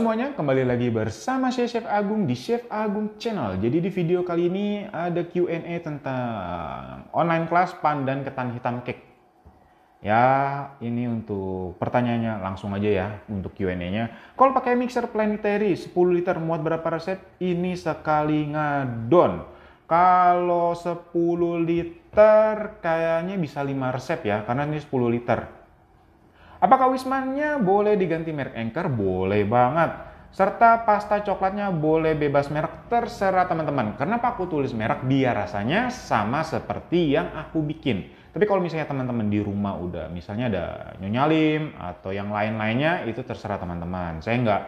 semuanya, kembali lagi bersama saya Chef Agung di Chef Agung Channel. Jadi di video kali ini ada Q&A tentang online kelas pandan ketan hitam cake. Ya, ini untuk pertanyaannya langsung aja ya untuk Q&A-nya. Kalau pakai mixer planetary 10 liter muat berapa resep? Ini sekali ngadon. Kalau 10 liter kayaknya bisa 5 resep ya, karena ini 10 liter. Apakah Wismannya boleh diganti merek Anchor? Boleh banget. Serta pasta coklatnya boleh bebas merek, terserah teman-teman. Karena aku tulis merek? biar rasanya sama seperti yang aku bikin. Tapi kalau misalnya teman-teman di rumah udah, misalnya ada Nyonya atau yang lain-lainnya, itu terserah teman-teman. Saya nggak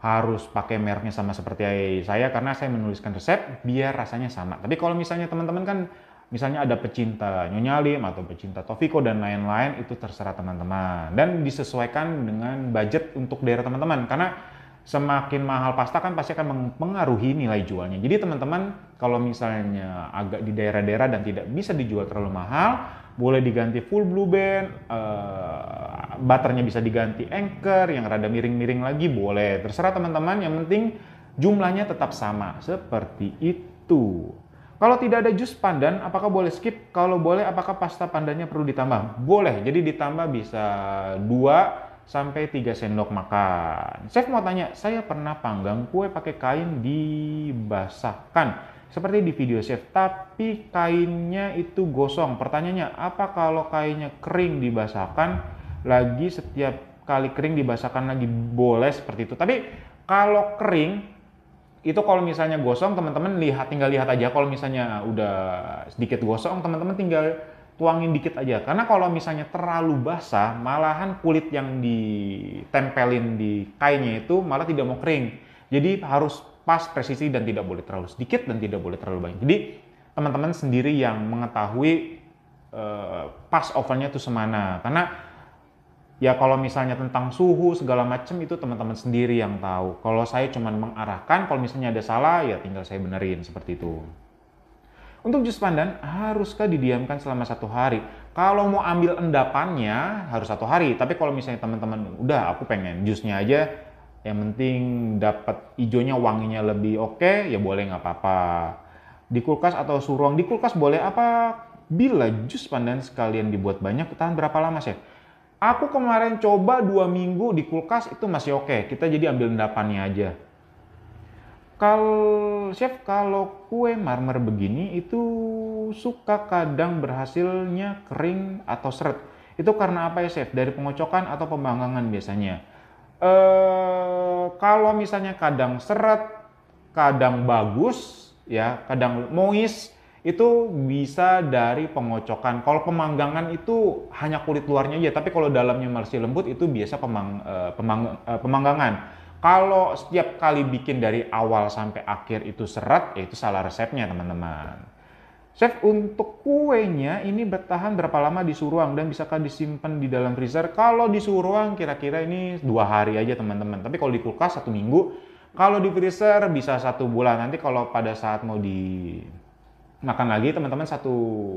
harus pakai mereknya sama seperti saya karena saya menuliskan resep biar rasanya sama. Tapi kalau misalnya teman-teman kan misalnya ada pecinta Nyonya Lim atau pecinta Tofiko dan lain-lain itu terserah teman-teman dan disesuaikan dengan budget untuk daerah teman-teman karena semakin mahal pasta kan pasti akan mempengaruhi nilai jualnya. Jadi teman-teman kalau misalnya agak di daerah-daerah dan tidak bisa dijual terlalu mahal, boleh diganti full blue band, uh, butternya bisa diganti anchor, yang rada miring-miring lagi boleh. Terserah teman-teman, yang penting jumlahnya tetap sama. Seperti itu. Kalau tidak ada jus pandan, apakah boleh skip? Kalau boleh, apakah pasta pandannya perlu ditambah? Boleh, jadi ditambah bisa 2 sampai 3 sendok makan. Chef mau tanya, saya pernah panggang kue pakai kain dibasahkan. Seperti di video chef, tapi kainnya itu gosong. Pertanyaannya, apa kalau kainnya kering dibasahkan lagi setiap kali kering dibasahkan lagi boleh seperti itu? Tapi kalau kering itu kalau misalnya gosong teman-teman lihat tinggal lihat aja kalau misalnya udah sedikit gosong teman-teman tinggal tuangin dikit aja karena kalau misalnya terlalu basah malahan kulit yang ditempelin di kainnya itu malah tidak mau kering jadi harus pas presisi dan tidak boleh terlalu sedikit dan tidak boleh terlalu banyak jadi teman-teman sendiri yang mengetahui uh, pas ovennya itu semana karena ya kalau misalnya tentang suhu segala macam itu teman-teman sendiri yang tahu. Kalau saya cuma mengarahkan, kalau misalnya ada salah ya tinggal saya benerin seperti itu. Untuk jus pandan haruskah didiamkan selama satu hari? Kalau mau ambil endapannya harus satu hari. Tapi kalau misalnya teman-teman udah aku pengen jusnya aja, yang penting dapat ijonya wanginya lebih oke okay, ya boleh nggak apa-apa. Di kulkas atau suruang di kulkas boleh apa? Bila jus pandan sekalian dibuat banyak, tahan berapa lama sih? Aku kemarin coba dua minggu di kulkas itu masih oke. Okay. Kita jadi ambil endapannya aja. Kalau chef kalau kue marmer begini itu suka kadang berhasilnya kering atau seret. Itu karena apa ya chef? Dari pengocokan atau pembanggangan biasanya. E, kalau misalnya kadang seret, kadang bagus ya, kadang moist itu bisa dari pengocokan. Kalau pemanggangan itu hanya kulit luarnya aja, tapi kalau dalamnya masih lembut itu biasa pemang, eh, pemang, eh, pemanggangan. Kalau setiap kali bikin dari awal sampai akhir itu serat ya itu salah resepnya teman-teman. Chef, untuk kuenya ini bertahan berapa lama di suhu ruang dan bisakah disimpan di dalam freezer? Kalau di suhu ruang kira-kira ini dua hari aja teman-teman. Tapi kalau di kulkas satu minggu, kalau di freezer bisa satu bulan. Nanti kalau pada saat mau di makan lagi teman-teman satu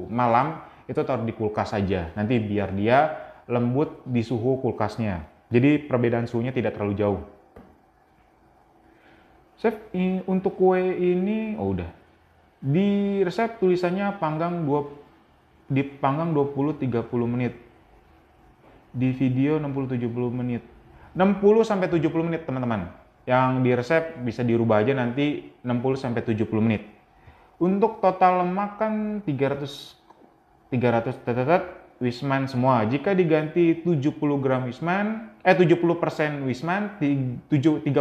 malam itu taruh di kulkas saja. Nanti biar dia lembut di suhu kulkasnya. Jadi perbedaan suhunya tidak terlalu jauh. Chef, untuk kue ini, oh udah. Di resep tulisannya panggang 2 dipanggang 20 30 menit. Di video 60 70 menit. 60 sampai 70 menit, teman-teman. Yang di resep bisa dirubah aja nanti 60 sampai 70 menit. Untuk total lemak kan 300 300 tetetet Wisman semua. Jika diganti 70 gram Wisman, eh 70% Wisman, 30%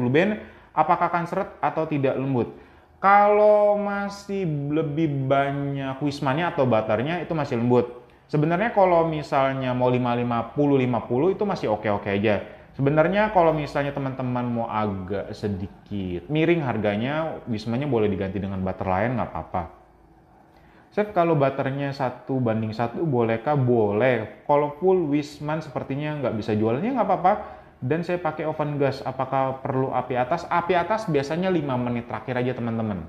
Blue Band, apakah akan seret atau tidak lembut? Kalau masih lebih banyak Wismannya atau batarnya itu masih lembut. Sebenarnya kalau misalnya mau 55 50 50 itu masih oke-oke aja Sebenarnya kalau misalnya teman-teman mau agak sedikit miring harganya, Wismanya boleh diganti dengan butter lain nggak apa-apa. Chef, kalau butternya satu banding satu bolehkah? Boleh. Kalau full Wisman sepertinya nggak bisa jualnya, nggak apa-apa. Dan saya pakai oven gas. Apakah perlu api atas? Api atas biasanya 5 menit terakhir aja teman-teman.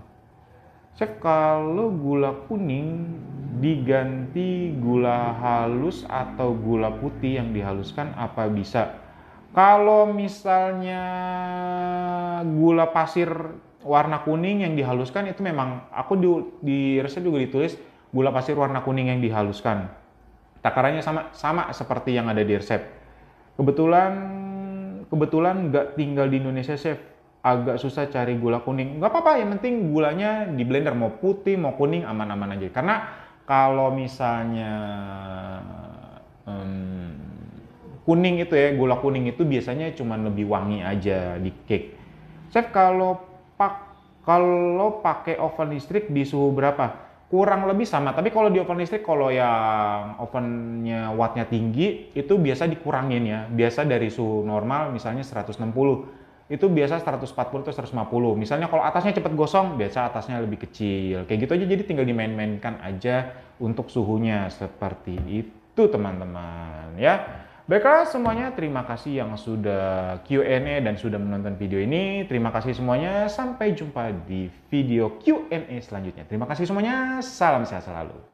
Chef, kalau gula kuning diganti gula halus atau gula putih yang dihaluskan apa bisa? Kalau misalnya gula pasir warna kuning yang dihaluskan itu memang aku di, di resep juga ditulis gula pasir warna kuning yang dihaluskan. Takarannya sama sama seperti yang ada di resep. Kebetulan kebetulan nggak tinggal di Indonesia chef agak susah cari gula kuning. Nggak apa-apa, yang penting gulanya di blender mau putih mau kuning aman-aman aja. Karena kalau misalnya hmm, kuning itu ya gula kuning itu biasanya cuma lebih wangi aja di cake chef kalau pak kalau pakai oven listrik di suhu berapa kurang lebih sama tapi kalau di oven listrik kalau yang ovennya wattnya tinggi itu biasa dikurangin ya biasa dari suhu normal misalnya 160 itu biasa 140 atau 150 misalnya kalau atasnya cepat gosong biasa atasnya lebih kecil kayak gitu aja jadi tinggal dimain-mainkan aja untuk suhunya seperti itu teman-teman ya Baiklah semuanya, terima kasih yang sudah Q&A dan sudah menonton video ini. Terima kasih semuanya, sampai jumpa di video Q&A selanjutnya. Terima kasih semuanya, salam sehat selalu.